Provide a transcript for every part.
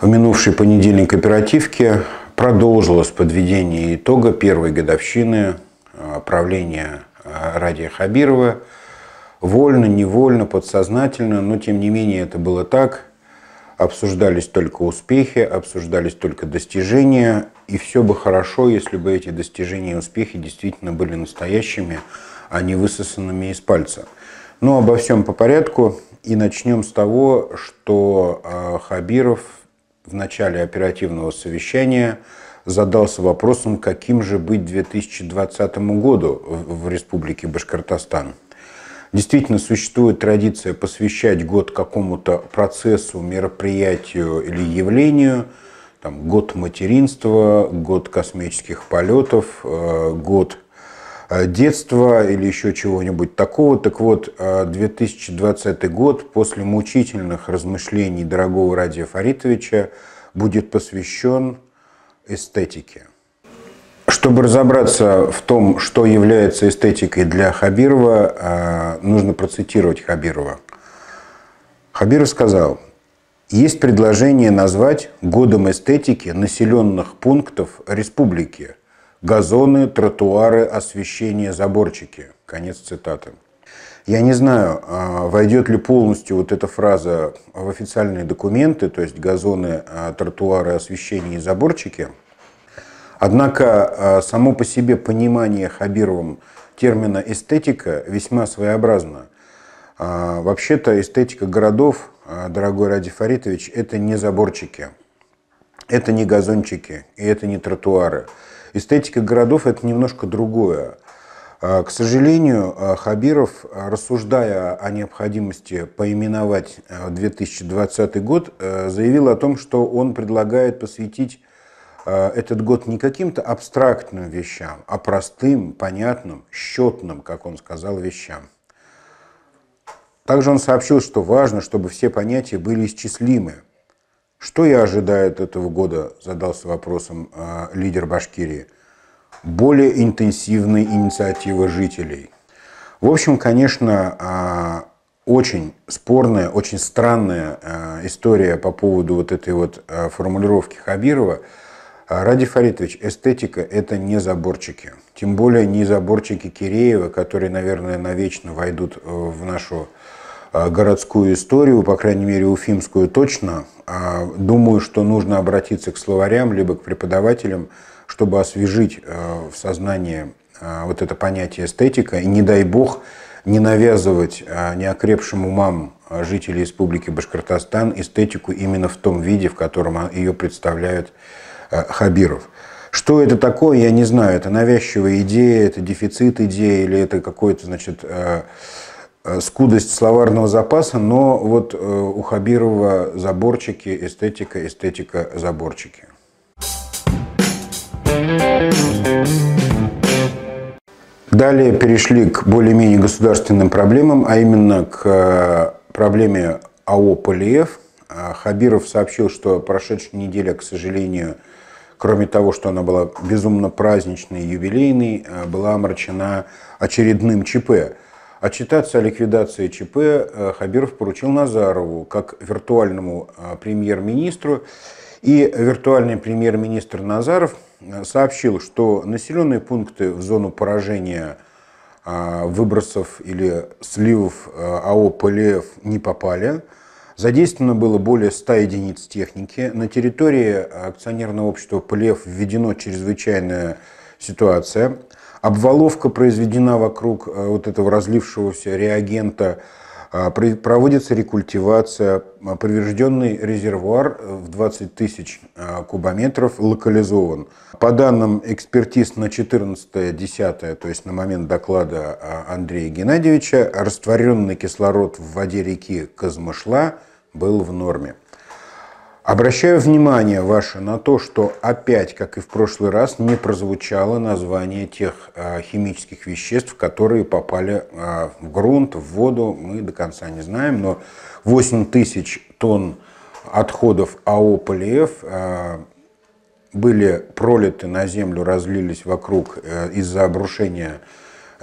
В минувший понедельник кооперативки продолжилось подведение итога первой годовщины а, правления а, Радия Хабирова – вольно, невольно, подсознательно, но тем не менее это было так. Обсуждались только успехи, обсуждались только достижения, и все бы хорошо, если бы эти достижения и успехи действительно были настоящими, а не высосанными из пальца. Но обо всем по порядку. И начнем с того, что а, Хабиров в начале оперативного совещания задался вопросом, каким же быть 2020 году в Республике Башкортостан. Действительно существует традиция посвящать год какому-то процессу, мероприятию или явлению. Там, год материнства, год космических полетов, э, год э, детства или еще чего-нибудь такого. Так вот, 2020 э, год после мучительных размышлений дорогого Радия Фаритовича будет посвящен эстетике. Чтобы разобраться в том, что является эстетикой для Хабирова, а, нужно процитировать Хабирова. Хабиров сказал, есть предложение назвать годом эстетики населенных пунктов республики. Газоны, тротуары, освещение, заборчики. Конец цитаты. Я не знаю, а, войдет ли полностью вот эта фраза в официальные документы, то есть газоны, а, тротуары, освещение и заборчики – Однако э, само по себе понимание Хабировым термина «эстетика» весьма своеобразно. А, вообще-то эстетика городов, а, дорогой Ради Фаритович, это не заборчики, это не газончики и это не тротуары. Эстетика городов – это немножко другое. А, к сожалению, Хабиров, рассуждая о необходимости поименовать 2020 год, э, заявил о том, что он предлагает посвятить Э, этот год не каким-то абстрактным вещам, а простым, понятным, счетным, как он сказал, вещам. Также он сообщил, что важно, чтобы все понятия были исчислимы. Что я ожидаю от этого года, задался вопросом э, лидер Башкирии. Более интенсивные инициативы жителей. В общем, конечно, э, очень спорная, очень странная э, история по поводу вот этой вот э, формулировки Хабирова – а, Ради Фаритович, эстетика – это не заборчики. Тем более не заборчики Киреева, которые, наверное, навечно войдут э, в нашу а, городскую историю, по крайней мере, уфимскую точно. А, думаю, что нужно обратиться к словарям, либо к преподавателям, чтобы освежить э, в сознании вот это понятие эстетика. И не дай бог не навязывать неокрепшим умам жителей Республики Башкортостан эстетику именно в том виде, в котором ее представляют Э, Хабиров. Что это такое, я не знаю. Это навязчивая идея, это дефицит идеи или это какой-то, значит, э, э, скудость словарного запаса, но вот у Хабирова заборчики, эстетика, эстетика, заборчики. Далее перешли к более-менее государственным проблемам, а именно к проблеме АО «Полиев». Хабиров сообщил, что прошедшая неделя, к сожалению, кроме того, что она была безумно праздничной, юбилейной, а, была омрачена очередным ЧП. Отчитаться а о ликвидации ЧП а, Хабиров поручил Назарову как виртуальному премьер-министру. И виртуальный премьер-министр Назаров сообщил, что населенные пункты в зону поражения выбросов или сливов АО ПЛФ не попали – Задействовано было более 100 единиц техники. На территории акционерного общества «Плев» введена чрезвычайная ситуация. Обваловка произведена вокруг э, вот этого разлившегося реагента а, проводится рекультивация. Поврежденный резервуар э, в 20 тысяч а, кубометров локализован. По данным экспертиз на 14-10, то есть на момент доклада а, Андрея Геннадьевича, растворенный кислород в воде реки Казмышла был в норме. Обращаю внимание ваше на то, что опять, как и в прошлый раз, не прозвучало название тех э, химических веществ, которые попали э, в грунт, в воду. Мы до конца не знаем, но 8 тысяч тонн отходов АО э, были пролиты на землю, разлились вокруг из-за обрушения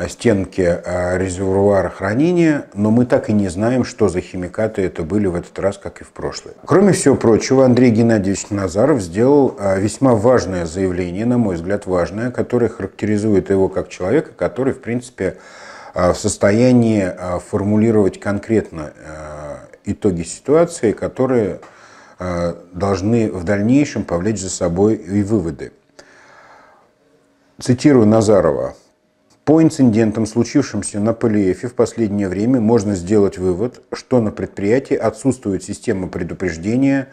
стенки резервуара хранения, но мы так и не знаем, что за химикаты это были в этот раз, как и в прошлый. Кроме всего прочего, Андрей Геннадьевич Назаров сделал э, весьма важное заявление, на мой взгляд, важное, которое характеризует его как человека, который, в принципе, э, в состоянии э, формулировать конкретно итоги ситуации, которые должны в дальнейшем повлечь за собой и выводы. Цитирую Назарова. По инцидентам, случившимся на ПЛФе в последнее время, можно сделать вывод, что на предприятии отсутствует система предупреждения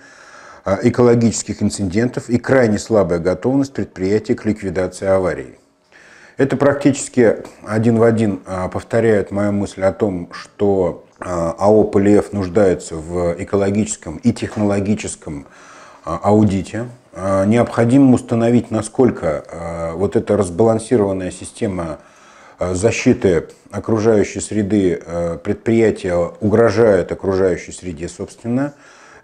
а, экологических инцидентов и крайне слабая готовность предприятия к ликвидации аварий. Это практически один в один а, повторяет мою мысль о том, что а, АО «ПЛФ» нуждается в экологическом и технологическом аудите. Необходимо установить, насколько вот эта разбалансированная система Э, защиты окружающей среды э, предприятия угрожает окружающей среде, собственно.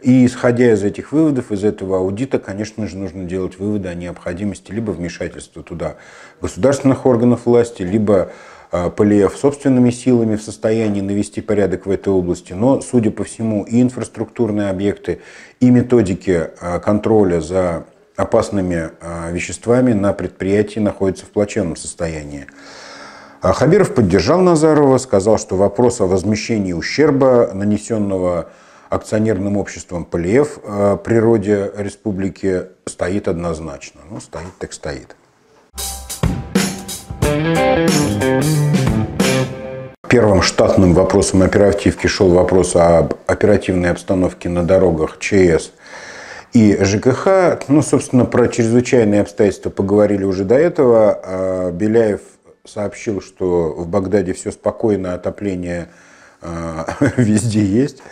И исходя из этих выводов, из этого аудита, конечно же, нужно делать выводы о необходимости либо вмешательства туда государственных органов власти, либо э, ПЛФ собственными силами в состоянии навести порядок в этой области, но, судя по всему, и инфраструктурные объекты, и методики контроля за опасными веществами на предприятии находятся в плачевном состоянии. А Хабиров поддержал Назарова, сказал, что вопрос о возмещении ущерба, нанесенного акционерным обществом ПЛЕФ э, природе республики, стоит однозначно. Ну, стоит так стоит. Первым штатным вопросом оперативки шел вопрос об оперативной обстановке на дорогах ЧС и ЖКХ. Ну, собственно, про чрезвычайные обстоятельства поговорили уже до этого. А Беляев сообщил, что в Багдаде все спокойно, отопление э, везде есть,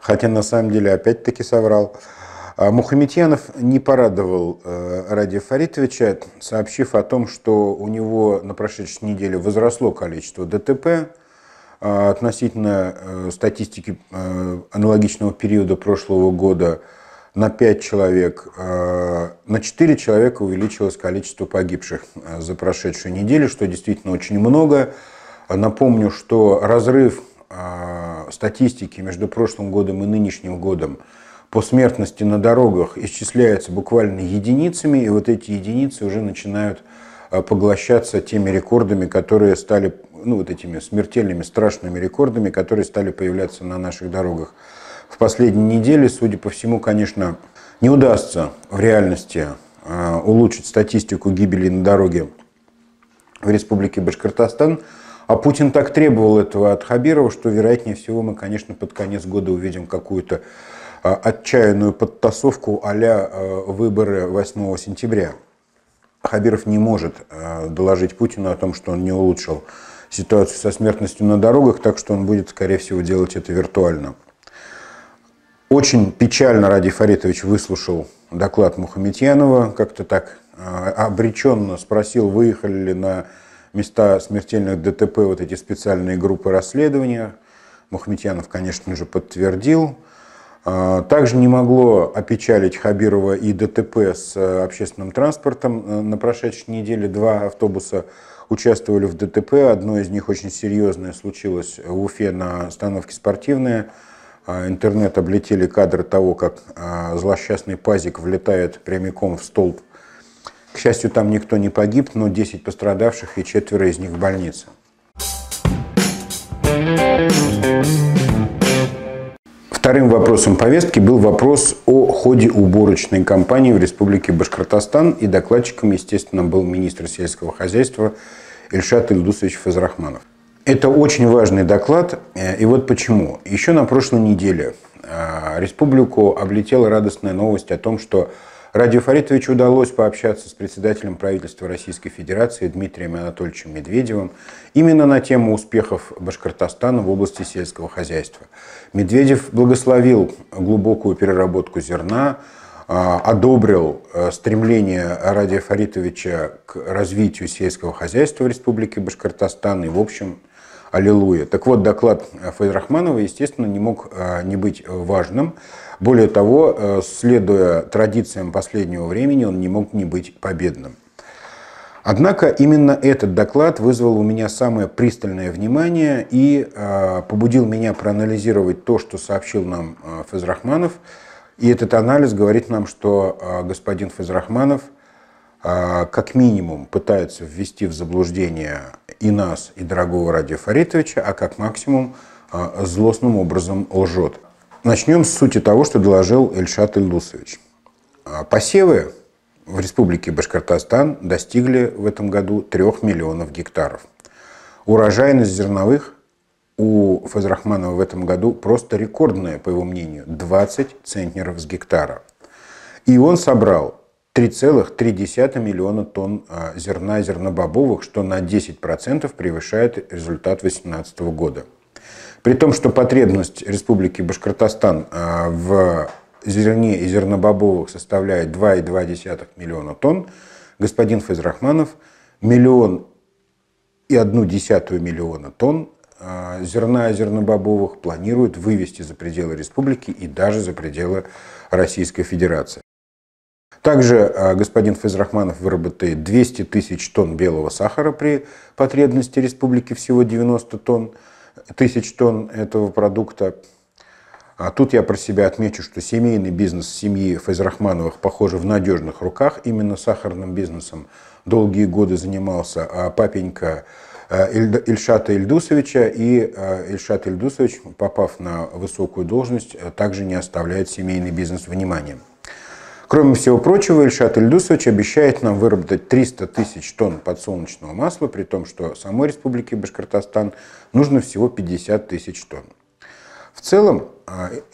хотя на самом деле опять-таки соврал. А Мухаметьянов не порадовал э, Ради Фаритовича, сообщив о том, что у него на прошедшей неделе возросло количество ДТП, э, относительно э, статистики аналогичного периода прошлого года на 5 человек, э, на 4 человека увеличилось количество погибших э, за прошедшую неделю, что действительно очень много. Напомню, что разрыв э, статистики между прошлым годом и нынешним годом по смертности на дорогах исчисляется буквально единицами, и вот эти единицы уже начинают поглощаться теми рекордами, которые стали, ну вот этими смертельными, страшными рекордами, которые стали появляться на наших дорогах в последние недели, судя по всему, конечно, не удастся в реальности а, улучшить статистику гибели на дороге в республике Башкортостан. А Путин так требовал этого от Хабирова, что, вероятнее всего, мы, конечно, под конец года увидим какую-то а, отчаянную подтасовку а-ля а, выборы 8 сентября. Хабиров не может доложить Путину о том, что он не улучшил ситуацию со смертностью на дорогах, так что он будет, скорее всего, делать это виртуально. Очень печально Ради Фаритович выслушал доклад Мухаметьянова, как-то так а, обреченно спросил, выехали ли на места смертельных ДТП вот эти специальные группы расследования. Мухаметьянов, конечно же, подтвердил. А, также не могло опечалить Хабирова и ДТП с э, общественным транспортом. Э, на прошедшей неделе два автобуса участвовали в ДТП. Одно из них очень серьезное случилось в Уфе на остановке «Спортивная». А, интернет облетели кадры того, как а, злосчастный пазик влетает прямиком в столб. К счастью, там никто не погиб, но 10 пострадавших и четверо из них в больнице. Вторым вопросом повестки был вопрос о ходе уборочной кампании в Республике Башкортостан, и докладчиком, естественно, был министр сельского хозяйства Ильшат Ильдусович Фазрахманов. Это очень важный доклад, э, и вот почему. Еще на прошлой неделе э, республику облетела радостная новость о том, что Радио Фаритовичу удалось пообщаться с председателем правительства Российской Федерации Дмитрием Анатольевичем Медведевым именно на тему успехов Башкортостана в области сельского хозяйства. Медведев благословил глубокую переработку зерна, э, одобрил стремление Радия Фаритовича к развитию сельского хозяйства в Республике Башкортостан и, в общем, Аллилуйя. Так вот, доклад э, Файрахманова, естественно, не мог э, не быть э, важным. Более того, следуя традициям последнего времени, он не мог не быть победным. Однако именно этот доклад вызвал у меня самое пристальное внимание и побудил меня проанализировать то, что сообщил нам Физрахманов. И этот анализ говорит нам, что господин Физрахманов как минимум пытается ввести в заблуждение и нас, и дорогого Ради Фаритовича, а как максимум а, злостным образом лжет. Начнем с сути того, что доложил Эльшат Ильдусович. А, посевы в республике Башкортостан достигли в этом году 3 миллионов гектаров. Урожайность зерновых у Фазрахманова в этом году просто рекордная, по его мнению, 20 центнеров с гектара. И он собрал 3,3 миллиона тонн а, зерна зернобобовых, что на 10% превышает результат 2018 года. При том, что потребность Республики Башкортостан а, в зерне и зернобобовых составляет 2,2 миллиона тонн, господин Файзрахманов миллион и одну десятую миллиона тонн а, зерна и зернобобовых планирует вывести за пределы республики и даже за пределы Российской Федерации. Также э, господин Физрахманов выработает 200 тысяч тонн белого сахара при потребности республики всего 90 тонн, тысяч тонн этого продукта. А тут я про себя отмечу, что семейный бизнес семьи Файзрахмановых, похоже, в надежных руках. Именно сахарным бизнесом долгие годы занимался а папенька э, Ильшата Ильдусовича. И э, Ильшат Ильдусович, попав на высокую должность, также не оставляет семейный бизнес вниманием. Кроме всего прочего, Ильшат Ильдусович обещает нам выработать 300 тысяч тонн подсолнечного масла, при том, что самой Республике Башкортостан нужно всего 50 тысяч тонн. В целом,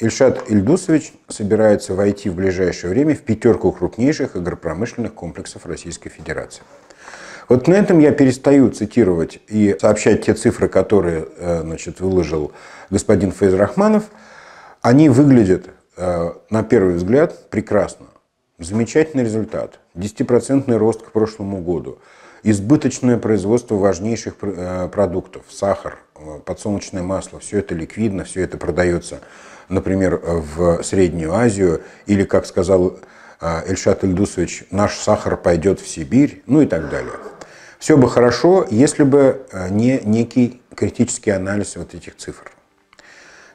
Ильшат а, Ильдусович собирается войти в ближайшее время в пятерку крупнейших агропромышленных комплексов Российской Федерации. Вот на этом я перестаю цитировать и сообщать те цифры, которые э, значит, выложил господин Фейзрахманов. Они выглядят, э, на первый взгляд, прекрасно. Замечательный результат. 10% рост к прошлому году. Избыточное производство важнейших э, продуктов. Сахар, э, подсолнечное масло. Все это ликвидно, все это продается, например, э, в Среднюю Азию. Или, как сказал Эльшат Ильдусович, наш сахар пойдет в Сибирь. Ну и так далее. Все бы хорошо, если бы не некий критический анализ вот этих цифр.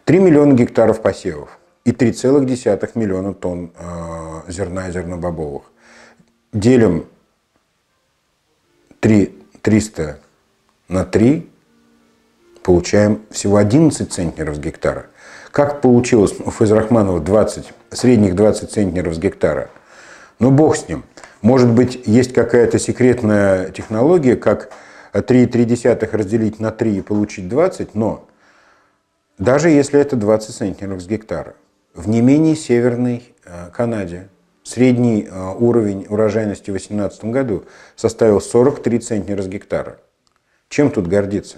3 миллиона гектаров посевов и 3,1 миллиона тонн а, зерна и зернобобовых. Делим 3, 300 на 3, получаем всего 11 центнеров с гектара. Как получилось у Физрахманова 20, средних 20 центнеров с гектара? Ну, бог с ним. Может быть, есть какая-то секретная технология, как 3,3 разделить на 3 и получить 20, но даже если это 20 центнеров с гектара, в не менее северной э, Канаде. Средний э, уровень урожайности в 2018 году составил 43 центнера с гектара. Чем тут гордиться?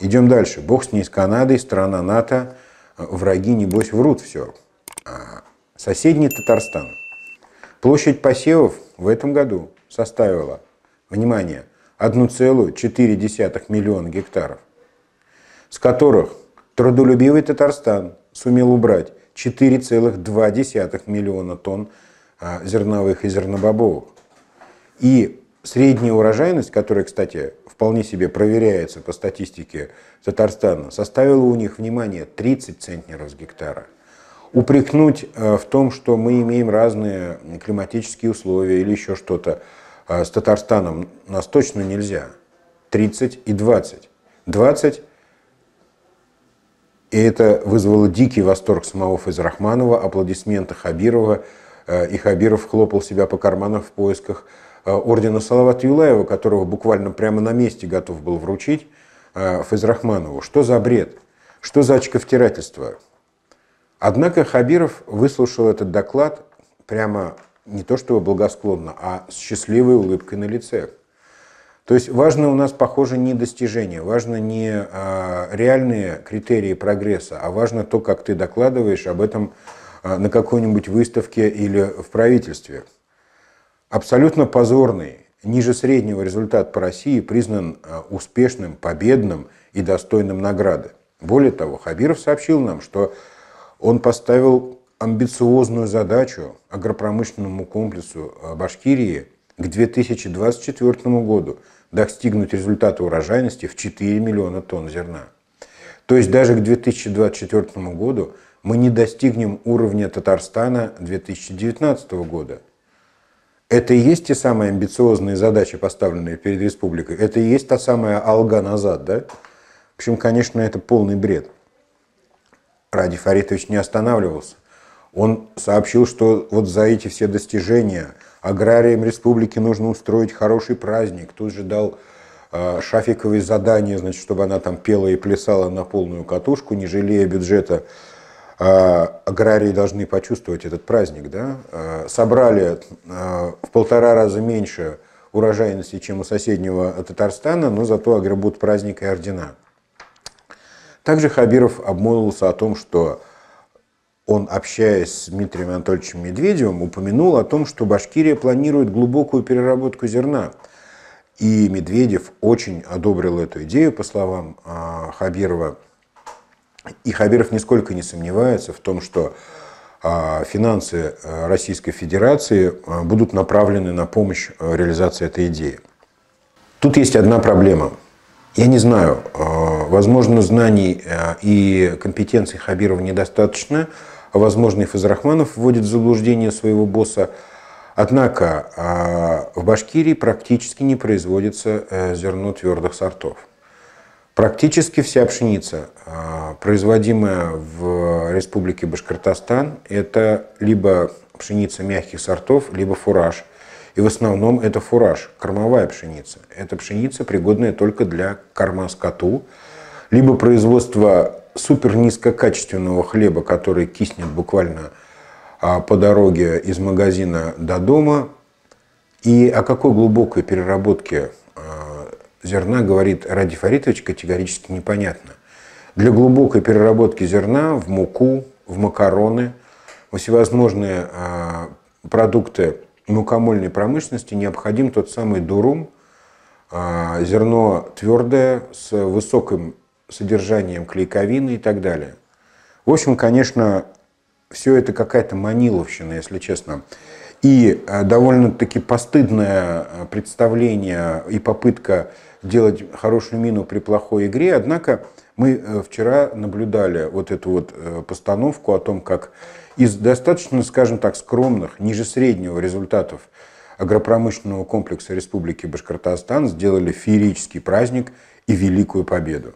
Идем дальше. Бог с ней, с Канадой, страна НАТО. Э, враги, небось, врут все. Соседний Татарстан. Площадь посевов в этом году составила, внимание, 1,4 миллиона гектаров, с которых трудолюбивый Татарстан сумел убрать 4,2 миллиона тонн а, зерновых и зернобобовых. И средняя урожайность, которая, кстати, вполне себе проверяется по статистике Татарстана, составила у них, внимание, 30 центнеров с гектара. Упрекнуть э, в том, что мы имеем разные климатические условия или еще что-то э, с Татарстаном, нас точно нельзя. 30 и 20. 20 и это вызвало дикий восторг самого Файзрахманова, аплодисменты Хабирова. Э, и Хабиров хлопал себя по карманам в поисках э, ордена салават Юлаева, которого буквально прямо на месте готов был вручить э, Файзрахманову. Что за бред? Что за очковтирательство? Однако Хабиров выслушал этот доклад прямо не то чтобы благосклонно, а с счастливой улыбкой на лице. То есть важно у нас, похоже, не достижение, важно не а, реальные критерии прогресса, а важно то, как ты докладываешь об этом а, на какой-нибудь выставке или в правительстве. Абсолютно позорный, ниже среднего результат по России признан а, успешным, победным и достойным награды. Более того, Хабиров сообщил нам, что он поставил амбициозную задачу агропромышленному комплексу Башкирии к 2024 году – достигнуть результата урожайности в 4 миллиона тонн зерна. То есть даже к 2024 году мы не достигнем уровня Татарстана 2019 года. Это и есть те самые амбициозные задачи, поставленные перед республикой. Это и есть та самая алга назад, да? В общем, конечно, это полный бред. Ради Фаритович не останавливался. Он сообщил, что вот за эти все достижения – аграриям республики нужно устроить хороший праздник. Тут же дал а, Шафиковой задание, значит, чтобы она там пела и плясала на полную катушку, не жалея бюджета. А, аграрии должны почувствовать этот праздник. Да? А, собрали в полтора раза меньше урожайности, чем у соседнего Татарстана, но зато агробуд праздник и ордена. Также Хабиров обмолвился о том, что он, общаясь с Дмитрием Анатольевичем Медведевым, упомянул о том, что Башкирия планирует глубокую переработку зерна. И Медведев очень одобрил эту идею, по словам а, Хабирова. И Хабиров нисколько не сомневается в том, что а, финансы а, Российской Федерации будут направлены на помощь реализации этой идеи. Тут есть одна проблема. Я не знаю, возможно, знаний и компетенций Хабирова недостаточно, возможно, Фазрахманов вводит в заблуждение своего босса. Однако а, в Башкирии практически не производится э, зерно твердых сортов. Практически вся пшеница, а, производимая в республике Башкортостан, это либо пшеница мягких сортов, либо фураж. И в основном это фураж, кормовая пшеница. Это пшеница, пригодная только для корма скоту, либо производства супер низкокачественного хлеба, который киснет буквально а, по дороге из магазина до дома. И о какой глубокой переработке а, зерна говорит Ради Фаритович категорически непонятно. Для глубокой переработки зерна в муку, в макароны, во всевозможные а, продукты мукомольной промышленности необходим тот самый дурум, зерно твердое с высоким содержанием клейковины и так далее. В общем, конечно, все это какая-то маниловщина, если честно. И э, довольно-таки постыдное э, представление и попытка делать хорошую мину при плохой игре. Однако мы э, вчера наблюдали вот эту вот постановку о том, как из достаточно, скажем так, скромных, ниже среднего результатов агропромышленного комплекса Республики Башкортостан сделали феерический праздник и великую победу.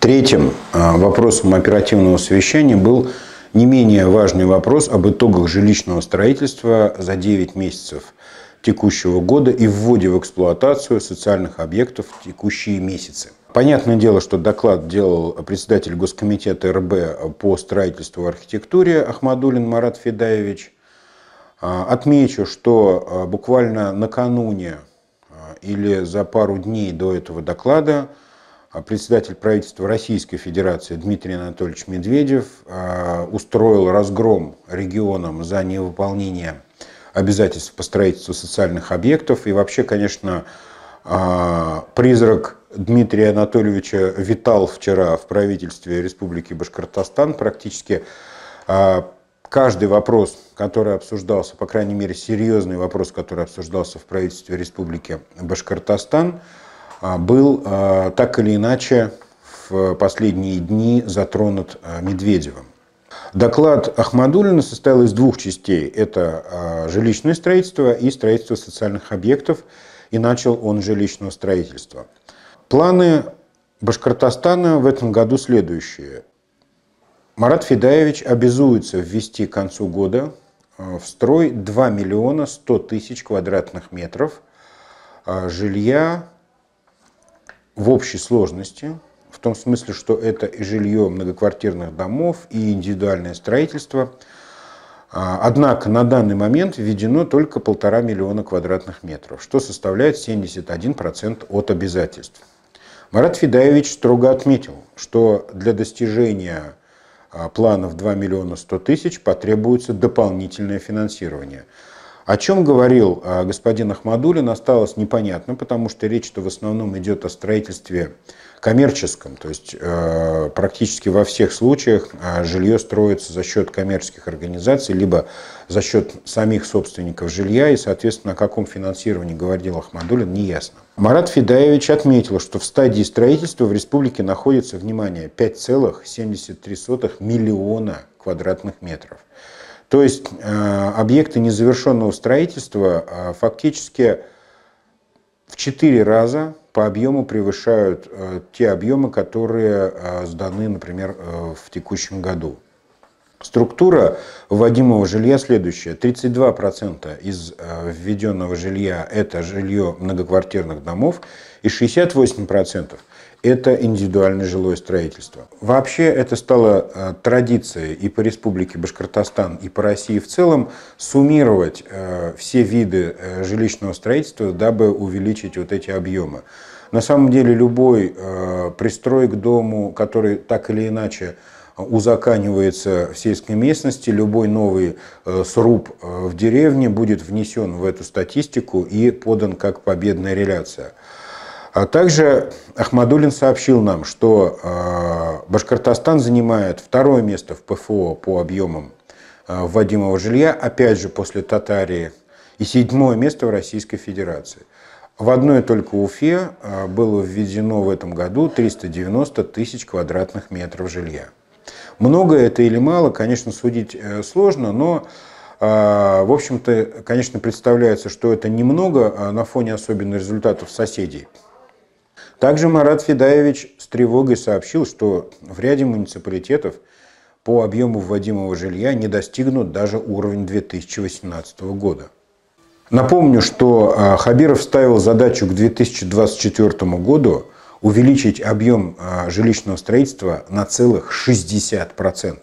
Третьим а, вопросом оперативного совещания был не менее важный вопрос об итогах жилищного строительства за 9 месяцев текущего года и вводе в эксплуатацию социальных объектов в текущие месяцы. Понятное дело, что доклад делал председатель Госкомитета РБ по строительству и архитектуре Ахмадулин Марат Федаевич. А, отмечу, что а, буквально накануне или за пару дней до этого доклада а председатель правительства Российской Федерации Дмитрий Анатольевич Медведев а, устроил разгром регионам за невыполнение обязательств по строительству социальных объектов. И вообще, конечно, а, призрак Дмитрия Анатольевича витал вчера в правительстве Республики Башкортостан практически каждый вопрос, который обсуждался, по крайней мере, серьезный вопрос, который обсуждался в правительстве Республики Башкортостан, а, был а, так или иначе в последние дни затронут а, Медведевым. Доклад Ахмадулина состоял из двух частей. Это жилищное строительство и строительство социальных объектов, и начал он жилищного строительства. Планы Башкортостана в этом году следующие. Марат Федаевич обязуется ввести к концу года э, в строй 2 миллиона 100 тысяч квадратных метров э, жилья в общей сложности, в том смысле, что это и жилье многоквартирных домов, и индивидуальное строительство. Э, однако на данный момент введено только полтора миллиона квадратных метров, что составляет 71% от обязательств. Марат Федаевич строго отметил, что для достижения а планов 2 миллиона 100 тысяч потребуется дополнительное финансирование. О чем говорил а, господин Ахмадулин, осталось непонятно, потому что речь-то в основном идет о строительстве коммерческом. То есть э, практически во всех случаях э, жилье строится за счет коммерческих организаций, либо за счет самих собственников жилья. И, соответственно, о каком финансировании говорил Ахмадулин, неясно. Марат Федаевич отметил, что в стадии строительства в республике находится, внимание, 5,73 миллиона квадратных метров. То есть э, объекты незавершенного строительства фактически в четыре раза по объему превышают э, те объемы, которые э, сданы, например, э, в текущем году. Структура вводимого жилья следующая. 32% из э, введенного жилья – это жилье многоквартирных домов, и 68% – это индивидуальное жилое строительство. Вообще это стало э, традицией и по Республике Башкортостан, и по России в целом суммировать э, все виды жилищного строительства, дабы увеличить вот эти объемы. На самом деле любой пристрой к дому, который так или иначе – узаканивается в сельской местности, любой новый э, сруб э, в деревне будет внесен в эту статистику и подан как победная реляция. А также Ахмадулин сообщил нам, что э, Башкортостан занимает второе место в ПФО по объемам вводимого жилья, опять же после Татарии, и седьмое место в Российской Федерации. В одной только Уфе было введено в этом году 390 тысяч квадратных метров жилья. Много это или мало, конечно, судить э, сложно, но а, в общем-то, конечно, представляется, что это немного а, на фоне особенно результатов соседей. Также Марат Федаевич с тревогой сообщил, что в ряде муниципалитетов по объему вводимого жилья не достигнут даже уровень 2018 года. Напомню, что а, Хабиров ставил задачу к 2024 году увеличить объем а, жилищного строительства на целых 60%.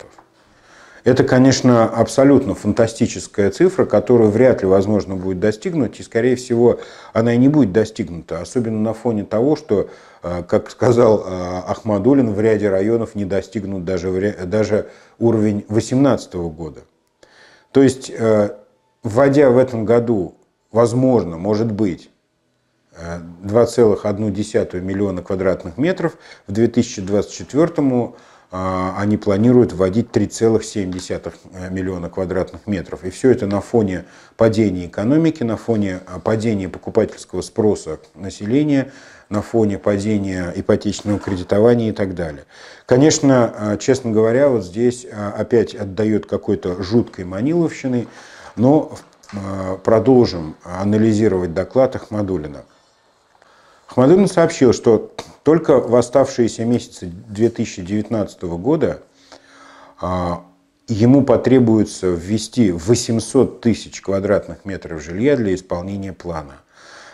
Это, конечно, абсолютно фантастическая цифра, которую вряд ли возможно будет достигнуть, и, скорее всего, она и не будет достигнута, особенно на фоне того, что, а, как сказал а, Ахмадулин, в ряде районов не достигнут даже, даже уровень 2018 года. То есть, э, вводя в этом году, возможно, может быть, 2,1 миллиона квадратных метров. В 2024 а, они планируют вводить 3,7 э, миллиона квадратных метров. И все это на фоне падения экономики, на фоне э, падения покупательского спроса населения, на фоне падения ипотечного кредитования и так далее. Конечно, э, честно говоря, вот здесь опять отдает какой-то жуткой маниловщиной, но продолжим анализировать доклад Ахмадулина. Ахмадулин сообщил, что только в оставшиеся месяцы 2019 года а, ему потребуется ввести 800 тысяч квадратных метров жилья для исполнения плана.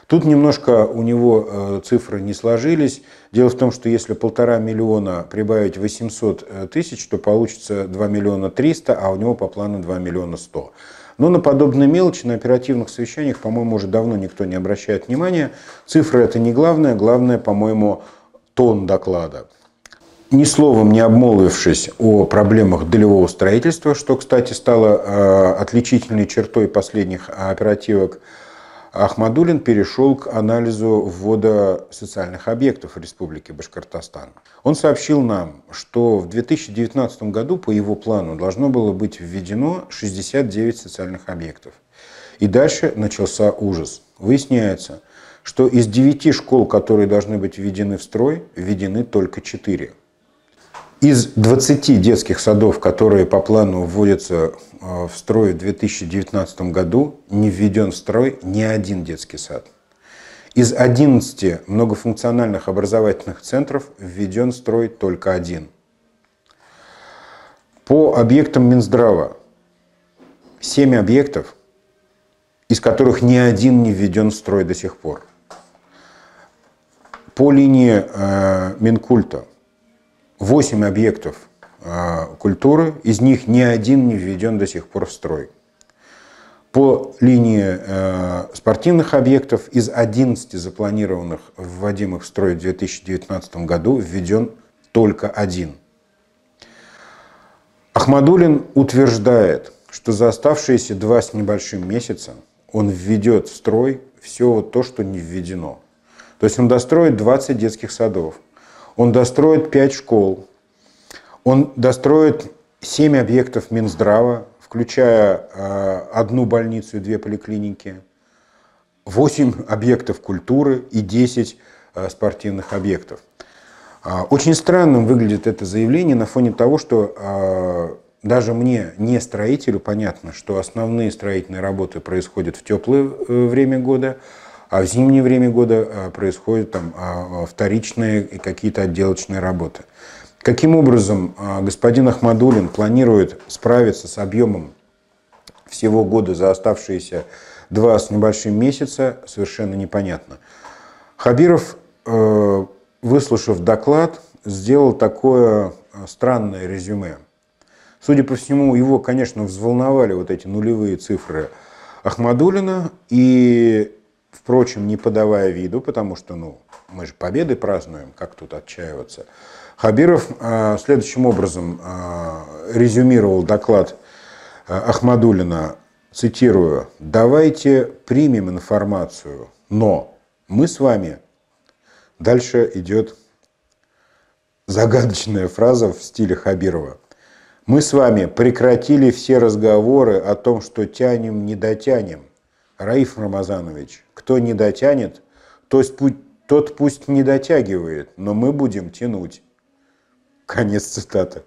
Тут немножко у него э, цифры не сложились. Дело в том, что если полтора миллиона прибавить 800 э, тысяч, то получится 2 миллиона 300, а у него по плану 2 миллиона 100. 000. Но ну, на подобные мелочи на оперативных совещаниях, по-моему, уже давно никто не обращает внимания. Цифры – это не главное. Главное, по-моему, тон доклада ни словом не обмолвившись о проблемах долевого строительства, что, кстати, стало э, отличительной чертой последних оперативок, Ахмадулин перешел к анализу ввода социальных объектов Республики Башкортостан. Он сообщил нам, что в 2019 году по его плану должно было быть введено 69 социальных объектов. И дальше начался ужас. Выясняется, что из 9 школ, которые должны быть введены в строй, введены только 4. Из 20 детских садов, которые по плану вводятся э, в строй в 2019 году, не введен в строй ни один детский сад. Из 11 многофункциональных образовательных центров введен в строй только один. По объектам Минздрава 7 объектов, из которых ни один не введен в строй до сих пор. По линии э, Минкульта – 8 объектов э, культуры, из них ни один не введен до сих пор в строй. По линии э, спортивных объектов из 11 запланированных вводимых в строй в 2019 году введен только один. Ахмадулин утверждает, что за оставшиеся два с небольшим месяца он введет в строй все то, что не введено. То есть он достроит 20 детских садов – он достроит 5 школ. Он достроит 7 объектов Минздрава, включая а, одну больницу и две поликлиники, 8 объектов культуры и 10 а, спортивных объектов. А, очень странным выглядит это заявление на фоне того, что даже мне, не строителю, понятно, что основные строительные работы происходят в теплое э, время года, а в зимнее время года э, происходят там а, а, вторичные и какие-то отделочные работы. Каким образом а, господин Ахмадулин планирует справиться с объемом всего года за оставшиеся два с небольшим месяца, совершенно непонятно. Хабиров, э, выслушав доклад, сделал такое э, странное резюме. Судя по всему, его, конечно, взволновали вот эти нулевые цифры Ахмадулина, и впрочем, не подавая виду, потому что ну, мы же победы празднуем, как тут отчаиваться. Хабиров э, следующим образом э, резюмировал доклад э, Ахмадулина, цитирую, «Давайте примем информацию, но мы с вами...» Дальше идет загадочная фраза в стиле Хабирова. «Мы с вами прекратили все разговоры о том, что тянем, не дотянем. Раиф Рамазанович, кто не дотянет, то тот пусть не дотягивает, но мы будем тянуть. Конец цитаты.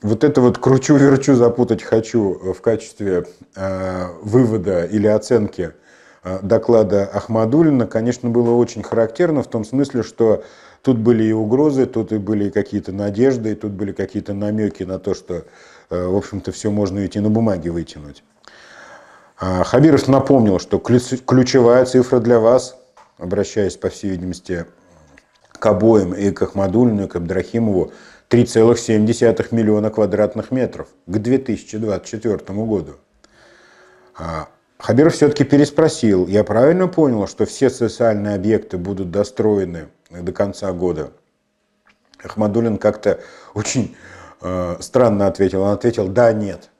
Вот это вот кручу-верчу запутать хочу э, в качестве э, вывода или оценки э, доклада Ахмадулина, конечно, было очень характерно в том смысле, что тут были и угрозы, тут и были какие-то надежды, и тут были какие-то намеки на то, что, э, в общем-то, все можно идти на бумаге вытянуть. А, Хабиров напомнил, что ключевая цифра для вас, обращаясь, по всей видимости, к обоим, и к Ахмадулину, и к Абдрахимову, 3,7 миллиона квадратных метров к 2024 году. А, Хабиров все-таки переспросил, я правильно понял, что все социальные объекты будут достроены до конца года? Ахмадулин как-то очень э, странно ответил. Он ответил «да, нет».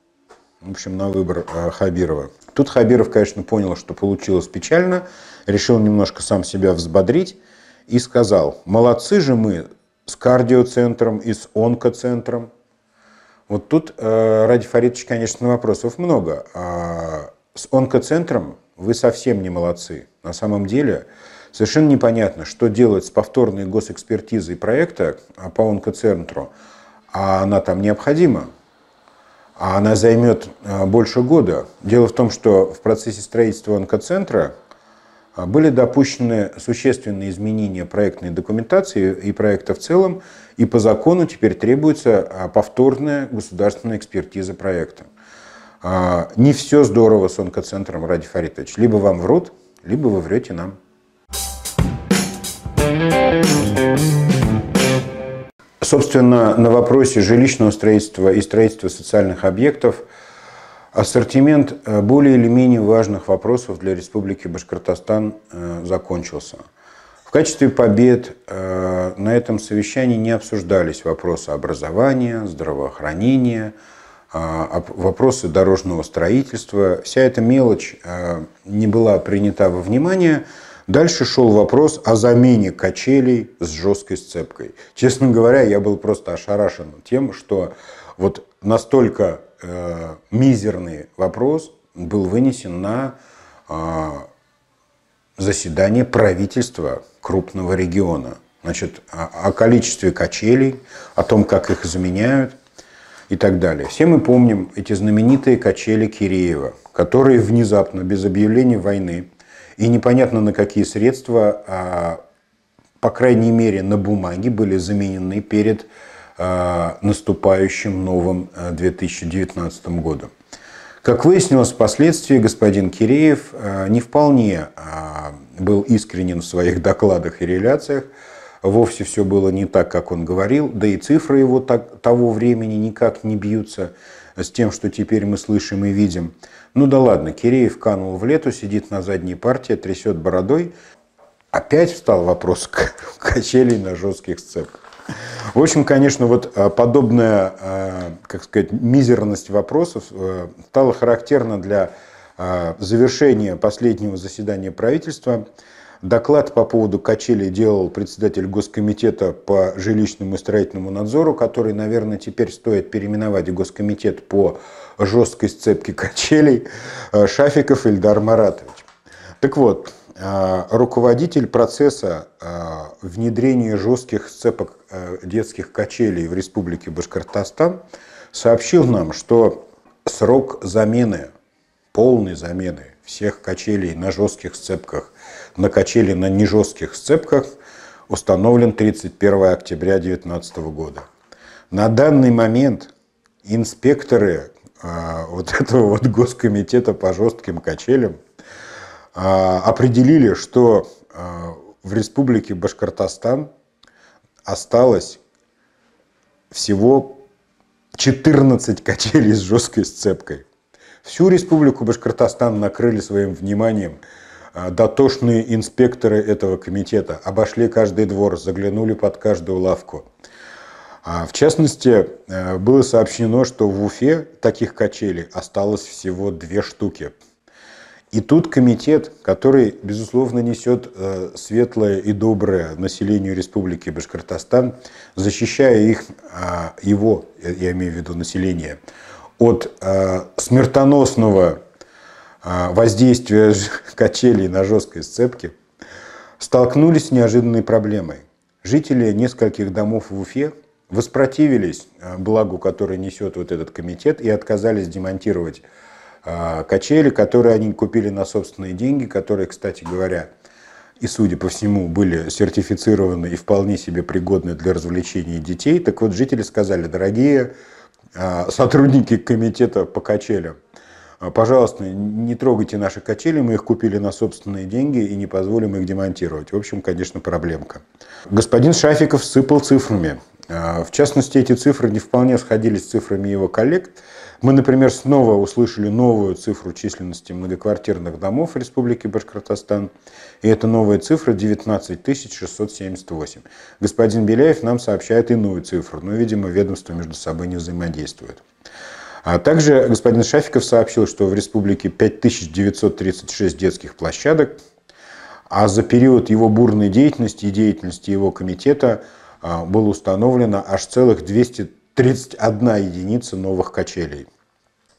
В общем, на выбор э, Хабирова. Тут Хабиров, конечно, понял, что получилось печально, решил немножко сам себя взбодрить и сказал, молодцы же мы с кардиоцентром и с онкоцентром. Вот тут, э, Ради Фаридович, конечно, вопросов много. А с онкоцентром вы совсем не молодцы. На самом деле совершенно непонятно, что делать с повторной госэкспертизой проекта а по онкоцентру, а она там необходима а она займет э, больше года. Дело в том, что в процессе строительства онкоцентра э, были допущены существенные изменения проектной документации и проекта в целом, и по закону теперь требуется э, повторная государственная экспертиза проекта. А, не все здорово с онкоцентром, Ради Фаритович. Либо вам врут, либо вы врете нам. Thank you. Собственно, на вопросе жилищного строительства и строительства социальных объектов ассортимент э, более или менее важных вопросов для Республики Башкортостан э, закончился. В качестве побед э, на этом совещании не обсуждались вопросы образования, здравоохранения, вопросы дорожного строительства. Вся эта мелочь не была принята во внимание – Дальше шел вопрос о замене качелей с жесткой сцепкой. Честно говоря, я был просто ошарашен тем, что вот настолько э, мизерный вопрос был вынесен на э, заседание правительства крупного региона. Значит, о, о количестве качелей, о том, как их заменяют и так далее. Все мы помним эти знаменитые качели Киреева, которые внезапно, без объявления войны, и непонятно, на какие средства, а, по крайней мере, на бумаге были заменены перед а, наступающим новым 2019 а, годом. Как выяснилось впоследствии, господин Киреев не вполне был искренен в своих докладах и реляциях. Вовсе все было не так, как он говорил, да и цифры его того времени никак не бьются с тем, что теперь мы слышим и видим. Ну да ладно, Киреев канул в лету, сидит на задней партии, трясет бородой. Опять встал вопрос качелей на жестких сцепках. В общем, конечно, вот э, подобная, э, как сказать, мизерность вопросов э, стала характерна для завершения последнего заседания правительства – Доклад по поводу качелей делал председатель Госкомитета по жилищному и строительному надзору, который, наверное, теперь стоит переименовать в Госкомитет по жесткой сцепке качелей э, Шафиков Ильдар Маратович. Так вот, э, руководитель процесса э, внедрения жестких сцепок детских качелей в Республике Башкортостан сообщил нам, что срок замены, полной замены всех качелей на жестких сцепках на качели на нежестких сцепках установлен 31 октября 2019 года. На данный момент инспекторы а, вот этого вот Госкомитета по жестким качелям а, определили, что а, в республике Башкортостан осталось всего 14 качелей с жесткой сцепкой. Всю республику Башкортостан накрыли своим вниманием а дотошные инспекторы этого комитета обошли каждый двор, заглянули под каждую лавку. А в частности, э, было сообщено, что в Уфе таких качелей осталось всего две штуки. И тут комитет, который, безусловно, несет э, светлое и доброе населению Республики Башкортостан, защищая их, а, его, я имею в виду население, от э, смертоносного а, воздействия качелей на жесткой сцепке, столкнулись с неожиданной проблемой. Жители нескольких домов в Уфе воспротивились а, благу, которое несет вот этот комитет, и отказались демонтировать а, качели, которые они купили на собственные деньги, которые, кстати говоря, и, судя по всему, были сертифицированы и вполне себе пригодны для развлечений детей. Так вот, жители сказали, дорогие сотрудники комитета по качелям, а, пожалуйста, не трогайте наши качели, мы их купили на собственные деньги и не позволим их демонтировать. В общем, конечно, проблемка. Господин Шафиков сыпал цифрами. А, в частности, эти цифры не вполне сходились с цифрами его коллег. Мы, например, снова услышали новую цифру численности многоквартирных домов в Республике Башкортостан. И эта новая цифра 19 678. Господин Беляев нам сообщает иную цифру, но, видимо, ведомства между собой не взаимодействуют. А также господин Шафиков сообщил, что в республике 5936 детских площадок, а за период его бурной деятельности и деятельности его комитета а, было установлено аж целых 231 единица новых качелей.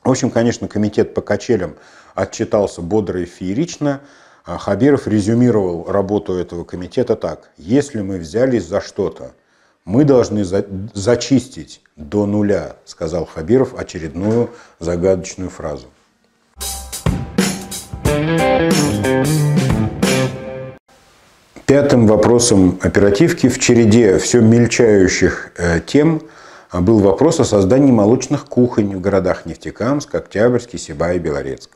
В общем, конечно, комитет по качелям отчитался бодро и феерично. А Хабиров резюмировал работу этого комитета так. «Если мы взялись за что-то, мы должны за зачистить до нуля, сказал Хабиров очередную загадочную фразу. Пятым вопросом оперативки в череде все мельчающих э, тем э, был вопрос о создании молочных кухонь в городах Нефтекамск, Октябрьский, Сиба и Белорецк.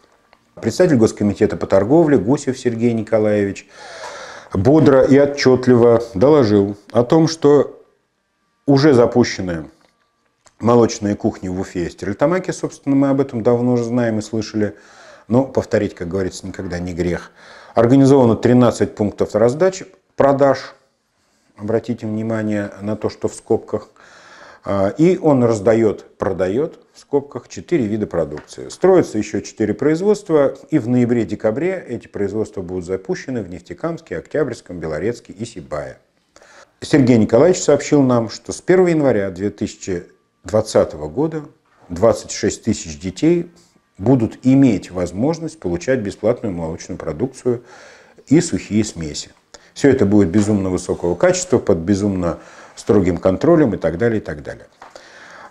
Представитель Госкомитета по торговле Гусев Сергей Николаевич бодро и отчетливо доложил о том, что уже запущенные молочные кухни в Уфе и Стерлитамаке, собственно, мы об этом давно уже знаем и слышали, но повторить, как говорится, никогда не грех. Организовано 13 пунктов раздачи, продаж, обратите внимание на то, что в скобках, а, и он раздает, продает в скобках 4 вида продукции. Строится еще 4 производства, и в ноябре-декабре эти производства будут запущены в Нефтекамске, Октябрьском, Белорецке и Сибае. Сергей Николаевич сообщил нам, что с 1 января 2020 года 26 тысяч детей будут иметь возможность получать бесплатную молочную продукцию и сухие смеси. Все это будет безумно высокого качества, под безумно строгим контролем и так далее, и так далее.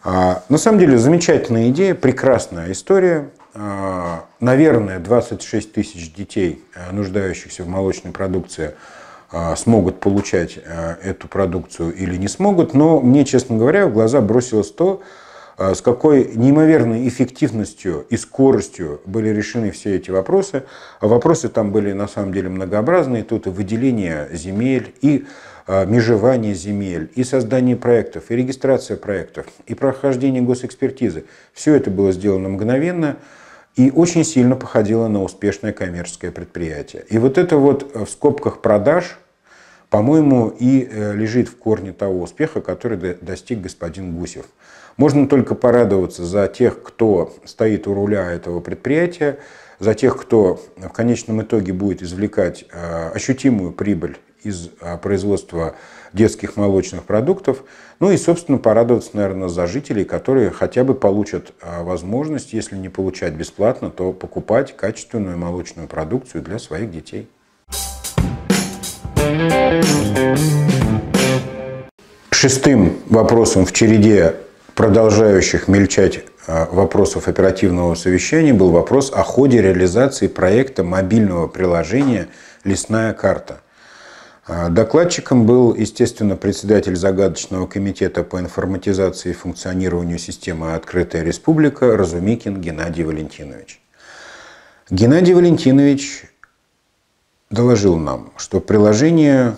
А, на самом деле замечательная идея, прекрасная история. А, наверное, 26 тысяч детей, э, нуждающихся в молочной продукции, а, смогут получать а, эту продукцию или не смогут, но мне, честно говоря, в глаза бросилось то, а, с какой неимоверной эффективностью и скоростью были решены все эти вопросы. Вопросы там были на самом деле многообразные. Тут и выделение земель, и межевание земель, и создание проектов, и регистрация проектов, и прохождение госэкспертизы. Все это было сделано мгновенно и очень сильно походила на успешное коммерческое предприятие. И вот это вот э, в скобках продаж, по-моему, и э, лежит в корне того успеха, который достиг господин Гусев. Можно только порадоваться за тех, кто стоит у руля этого предприятия, за тех, кто в конечном итоге будет извлекать э, ощутимую прибыль из производства детских молочных продуктов – ну и, собственно, порадоваться, наверное, за жителей, которые хотя бы получат а, возможность, если не получать бесплатно, то покупать качественную молочную продукцию для своих детей. Шестым вопросом в череде продолжающих мельчать а, вопросов оперативного совещания был вопрос о ходе реализации проекта мобильного приложения «Лесная карта». А, докладчиком был, естественно, председатель загадочного комитета по информатизации и функционированию системы «Открытая республика» Разумикин Геннадий Валентинович. Геннадий Валентинович доложил нам, что приложение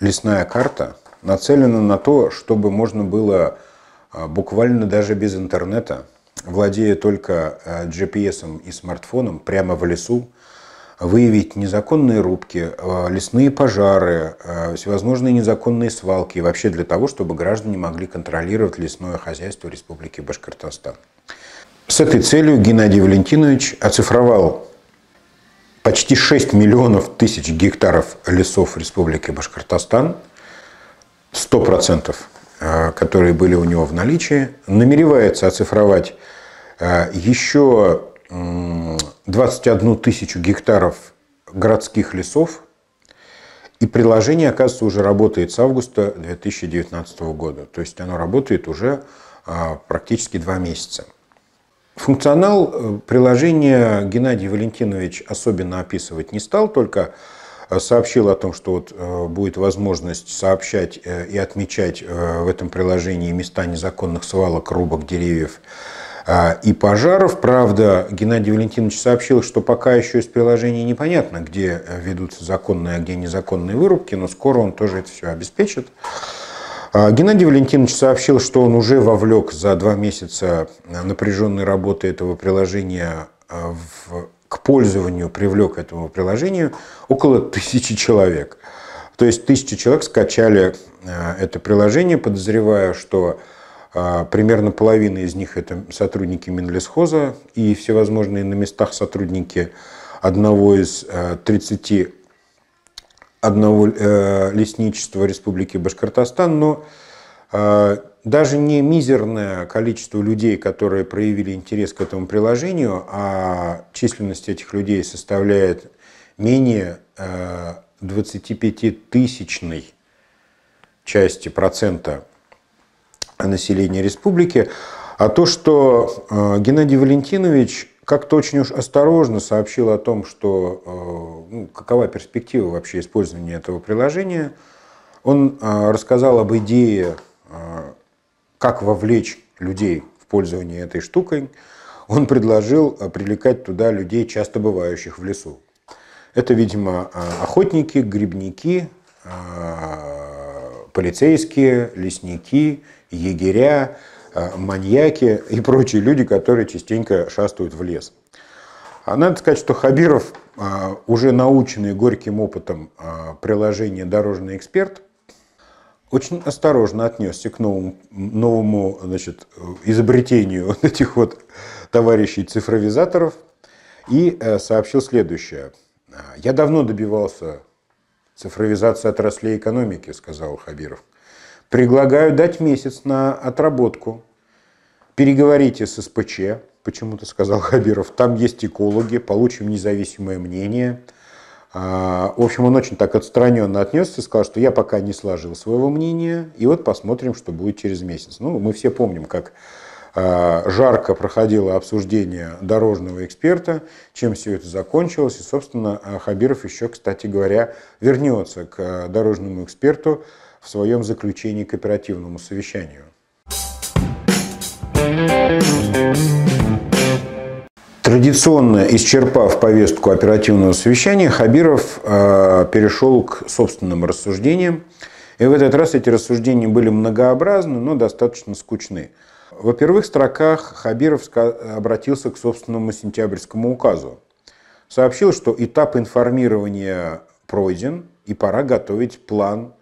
«Лесная карта» нацелено на то, чтобы можно было а, буквально даже без интернета, владея только GPS а, и смартфоном, прямо в лесу, выявить незаконные рубки, э, лесные пожары, э, всевозможные незаконные свалки, и вообще для того, чтобы граждане могли контролировать лесное хозяйство Республики Башкортостан. С этой целью Геннадий Валентинович оцифровал почти 6 миллионов тысяч гектаров лесов Республики Башкортостан, 100%, э, которые были у него в наличии, намеревается оцифровать еще 21 э, тысячу гектаров городских лесов, и приложение, оказывается, уже работает с августа 2019 года. То есть оно работает уже э, практически два месяца. Функционал э, приложения Геннадий Валентинович особенно описывать не стал, только сообщил о том, что вот будет возможность сообщать и отмечать в этом приложении места незаконных свалок, рубок, деревьев а, и пожаров. Правда, Геннадий Валентинович сообщил, что пока еще из приложения непонятно, где э, ведутся законные, а где незаконные вырубки, но скоро он тоже это все обеспечит. А, Геннадий Валентинович сообщил, что он уже вовлек за два месяца э, напряженной работы этого приложения э, в, к пользованию, привлек этому приложению около тысячи человек. То есть тысячи человек скачали это приложение, подозревая, что а, примерно половина из них это сотрудники Минлесхоза и всевозможные на местах сотрудники одного из 30 э, одного э, лесничества Республики Башкортостан, но э, даже не мизерное количество людей, которые проявили интерес к этому приложению, а численность этих людей составляет менее 25-тысячной части процента населения республики, а то, что э, Геннадий Валентинович как-то очень уж осторожно сообщил о том, что э, ну, какова перспектива вообще использования этого приложения. Он э, рассказал об идее, как вовлечь людей в пользование этой штукой. Он предложил привлекать туда людей, часто бывающих в лесу. Это, видимо, охотники, грибники, полицейские, лесники, егеря, э, маньяки и прочие люди, которые частенько шастают в лес. А надо сказать, что Хабиров, э, уже наученный горьким опытом э, приложения «Дорожный эксперт», очень осторожно отнесся к новому, новому значит, изобретению этих вот товарищей цифровизаторов и сообщил следующее. Я давно добивался Цифровизация отраслей экономики, сказал Хабиров. Предлагаю дать месяц на отработку. Переговорите с СПЧ, почему-то сказал Хабиров. Там есть экологи, получим независимое мнение. А, в общем, он очень так отстраненно отнесся, сказал, что я пока не сложил своего мнения, и вот посмотрим, что будет через месяц. Ну, мы все помним, как Э, жарко проходило обсуждение дорожного эксперта, чем все это закончилось. И, собственно, э, Хабиров еще, кстати говоря, вернется к э, дорожному эксперту в своем заключении к оперативному совещанию. Традиционно исчерпав повестку оперативного совещания, Хабиров э, перешел к собственным рассуждениям. И в этот раз эти рассуждения были многообразны, но достаточно скучны. Во первых строках Хабиров обратился к собственному сентябрьскому указу. Сообщил, что этап информирования пройден, и пора готовить план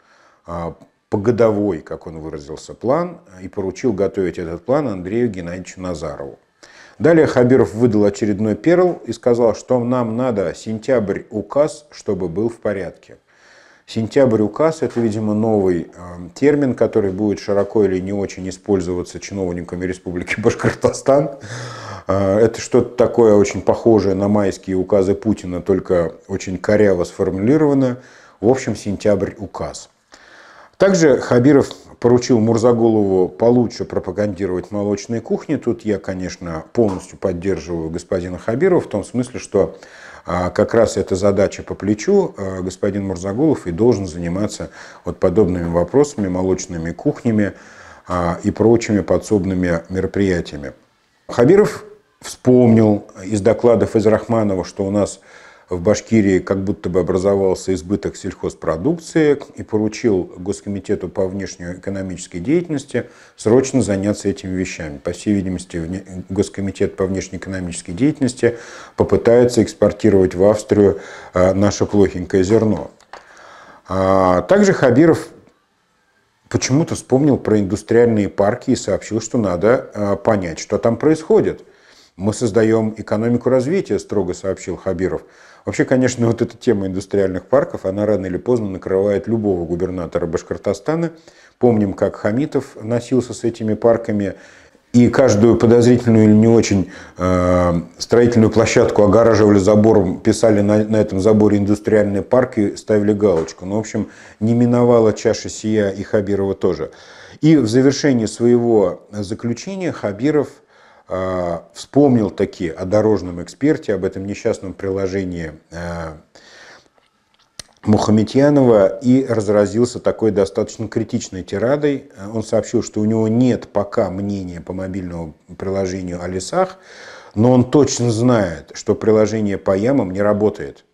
а, погодовой, как он выразился, план, и поручил готовить этот план Андрею Геннадьевичу Назарову. Далее Хабиров выдал очередной перл и сказал, что нам надо сентябрь указ, чтобы был в порядке – Сентябрь указ – это, видимо, новый э, термин, который будет широко или не очень использоваться чиновниками Республики Башкортостан. Э, это что-то такое очень похожее на майские указы Путина, только очень коряво сформулировано. В общем, сентябрь указ. Также Хабиров поручил Мурзагулову получше пропагандировать молочные кухни. Тут я, конечно, полностью поддерживаю господина Хабирова в том смысле, что а как раз эта задача по плечу э, господин Мурзагулов и должен заниматься вот подобными вопросами, молочными кухнями а, и прочими подсобными мероприятиями. Хабиров вспомнил из докладов из Рахманова, что у нас – в Башкирии как будто бы образовался избыток сельхозпродукции и поручил Госкомитету по внешней экономической деятельности срочно заняться этими вещами. По всей видимости, Госкомитет по внешней экономической деятельности попытается экспортировать в Австрию а, наше плохенькое зерно. А, также Хабиров почему-то вспомнил про индустриальные парки и сообщил, что надо а, понять, что там происходит. Мы создаем экономику развития, строго сообщил Хабиров. Вообще, конечно, вот эта тема индустриальных парков, она рано или поздно накрывает любого губернатора Башкортостана. Помним, как Хамитов носился с этими парками, и каждую подозрительную или не очень э, строительную площадку огораживали забором, писали на, на этом заборе индустриальный парк и ставили галочку. Ну, в общем, не миновала чаша сия и Хабирова тоже. И в завершении своего заключения Хабиров – а, вспомнил таки о дорожном эксперте, об этом несчастном приложении э, Мухаметьянова и разразился такой достаточно критичной тирадой. Э, он сообщил, что у него нет пока мнения по мобильному приложению о лесах, но он точно знает, что приложение по ямам не работает.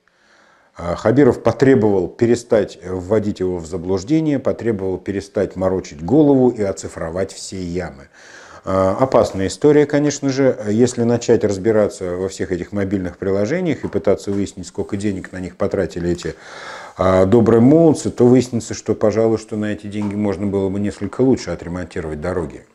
А, Хабиров потребовал перестать вводить его в заблуждение, потребовал перестать морочить голову и оцифровать все ямы. Э, опасная история, конечно же, если начать разбираться во всех этих мобильных приложениях и пытаться выяснить, сколько денег на них потратили эти э, добрые молодцы, то выяснится, что, пожалуй, что на эти деньги можно было бы несколько лучше отремонтировать дороги.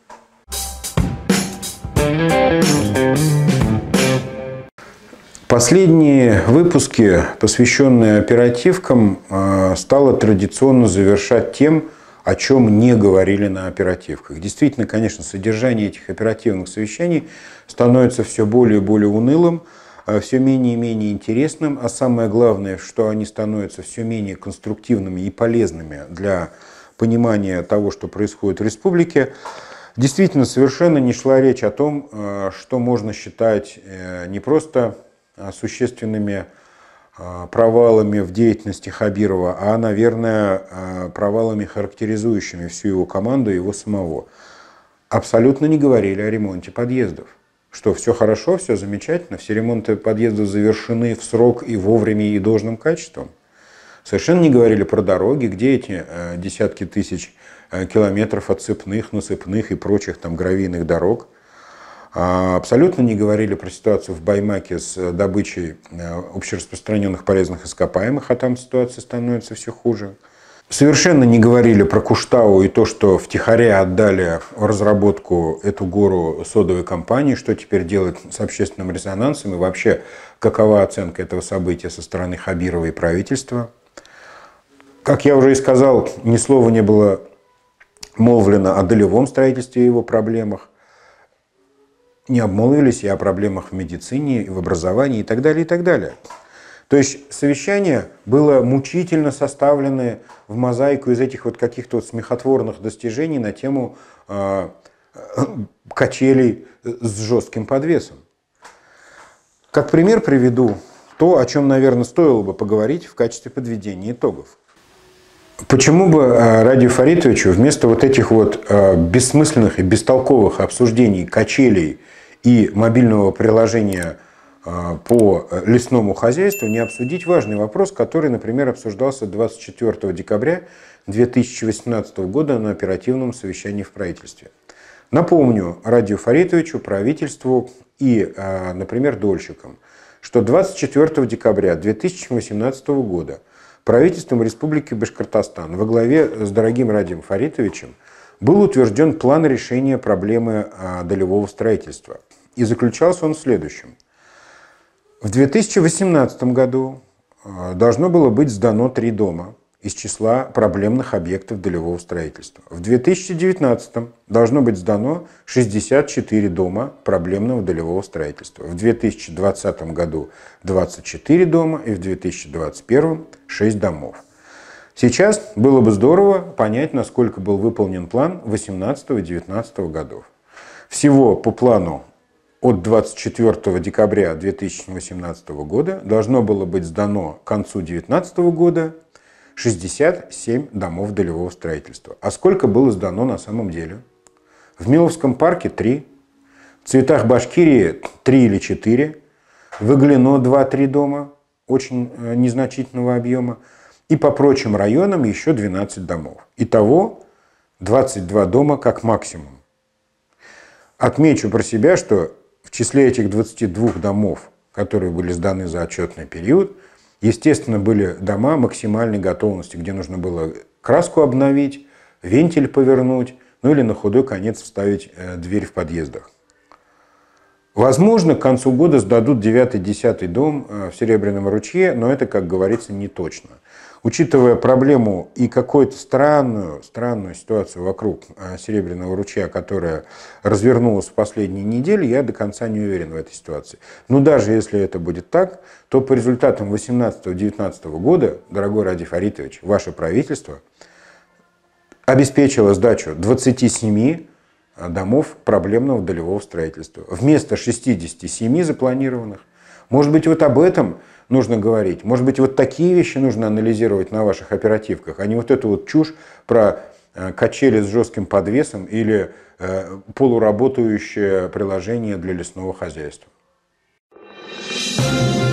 Последние выпуски, посвященные оперативкам, э, стало традиционно завершать тем, о чем не говорили на оперативках. Действительно, конечно, содержание этих оперативных совещаний становится все более и более унылым, э, все менее и менее интересным, а самое главное, что они становятся все менее конструктивными и полезными для понимания того, что происходит в республике. Действительно, совершенно не шла речь о том, э, что можно считать э, не просто а существенными а, провалами в деятельности Хабирова, а, наверное, а, провалами, характеризующими всю его команду и его самого. Абсолютно не говорили о ремонте подъездов. Что все хорошо, все замечательно, все ремонты подъездов завершены в срок и вовремя и должным качеством. Совершенно не говорили про дороги, где эти э, десятки тысяч э, километров отсыпных, насыпных и прочих там гравийных дорог – а абсолютно не говорили про ситуацию в Баймаке с э, добычей э, общераспространенных полезных ископаемых, а там ситуация становится все хуже. Совершенно не говорили про Куштау и то, что втихаря отдали разработку эту гору содовой компании, что теперь делать с общественным резонансом и вообще какова оценка этого события со стороны Хабирова и правительства. Как я уже и сказал, ни слова не было мовлено о долевом строительстве и его проблемах не обмолвились и о проблемах в медицине, и в образовании, и так далее, и так далее. То есть совещание было мучительно составлено в мозаику из этих вот каких-то вот смехотворных достижений на тему а, э, качелей с жестким подвесом. Как пример приведу то, о чем, наверное, стоило бы поговорить в качестве подведения итогов. Почему бы э, Радию Фаритовичу вместо вот этих вот э, бессмысленных и бестолковых обсуждений качелей и мобильного приложения э, по лесному хозяйству не обсудить важный вопрос, который, например, обсуждался 24 декабря 2018 года на оперативном совещании в правительстве. Напомню Радию Фаритовичу, правительству и, например, дольщикам, что 24 декабря 2018 года – правительством Республики Башкортостан во главе с дорогим Радием Фаритовичем был утвержден план решения проблемы а, долевого строительства. И заключался он в следующем. В 2018 году а, должно было быть сдано три дома – из числа проблемных объектов долевого строительства. В 2019 должно быть сдано 64 дома проблемного долевого строительства. В 2020 году 24 дома и в 2021 6 домов. Сейчас было бы здорово понять, насколько был выполнен план 18-19 годов. Всего по плану от 24 декабря 2018 года должно было быть сдано к концу 2019 года 67 домов долевого строительства. А сколько было сдано на самом деле? В Миловском парке 3, в Цветах Башкирии 3 или 4, в Иглино 2-3 дома очень э, незначительного объема, и по прочим районам еще 12 домов. Итого 22 дома как максимум. Отмечу про себя, что в числе этих 22 домов, которые были сданы за отчетный период – Естественно, были дома максимальной готовности, где нужно было краску обновить, вентиль повернуть, ну или на худой конец вставить э, дверь в подъездах. Возможно, к концу года сдадут 9-10 дом э, в Серебряном ручье, но это, как говорится, не точно учитывая проблему и какую-то странную, странную ситуацию вокруг э, Серебряного ручья, которая развернулась в последние недели, я до конца не уверен в этой ситуации. Но даже если это будет так, то по результатам 18-19 года, дорогой Ради Фаритович, ваше правительство обеспечило сдачу 27 э, домов проблемного долевого строительства вместо 67 запланированных. Может быть, вот об этом нужно говорить. Может быть, вот такие вещи нужно анализировать на ваших оперативках, а не вот эту вот чушь про э, качели с жестким подвесом или э, полуработающее приложение для лесного хозяйства. Thank you